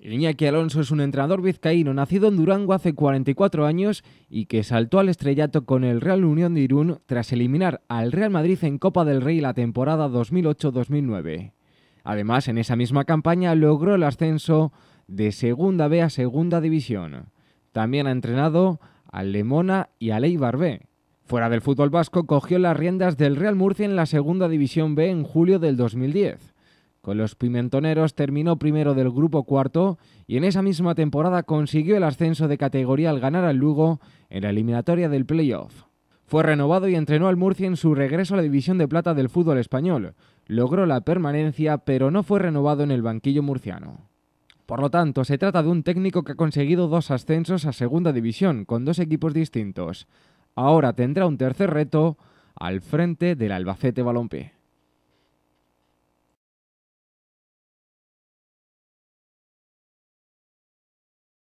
Iñaki Alonso es un entrenador vizcaíno nacido en Durango hace 44 años y que saltó al estrellato con el Real Unión de Irún tras eliminar al Real Madrid en Copa del Rey la temporada 2008-2009. Además, en esa misma campaña logró el ascenso de Segunda B a Segunda División. También ha entrenado al Lemona y al Eibar B. Fuera del fútbol vasco, cogió las riendas del Real Murcia en la Segunda División B en julio del 2010 con los pimentoneros terminó primero del grupo cuarto y en esa misma temporada consiguió el ascenso de categoría al ganar al Lugo en la eliminatoria del playoff. Fue renovado y entrenó al Murcia en su regreso a la División de Plata del fútbol español. Logró la permanencia, pero no fue renovado en el banquillo murciano. Por lo tanto, se trata de un técnico que ha conseguido dos ascensos a Segunda División con dos equipos distintos. Ahora tendrá un tercer reto al frente del Albacete Balompié.